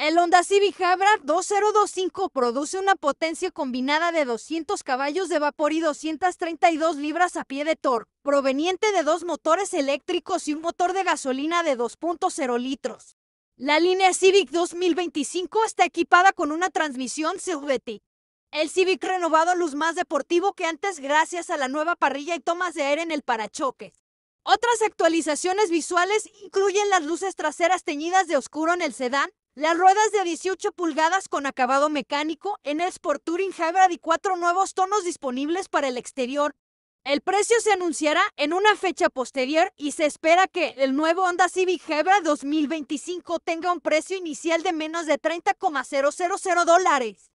El Honda Civic Hybrid 2025 produce una potencia combinada de 200 caballos de vapor y 232 libras a pie de torque, proveniente de dos motores eléctricos y un motor de gasolina de 2.0 litros. La línea Civic 2025 está equipada con una transmisión CVT. El Civic renovado luz más deportivo que antes gracias a la nueva parrilla y tomas de aire en el parachoques. Otras actualizaciones visuales incluyen las luces traseras teñidas de oscuro en el sedán, las ruedas de 18 pulgadas con acabado mecánico en el Sport Touring Hybrid y cuatro nuevos tonos disponibles para el exterior. El precio se anunciará en una fecha posterior y se espera que el nuevo Honda Civic Hebra 2025 tenga un precio inicial de menos de 30,000 dólares.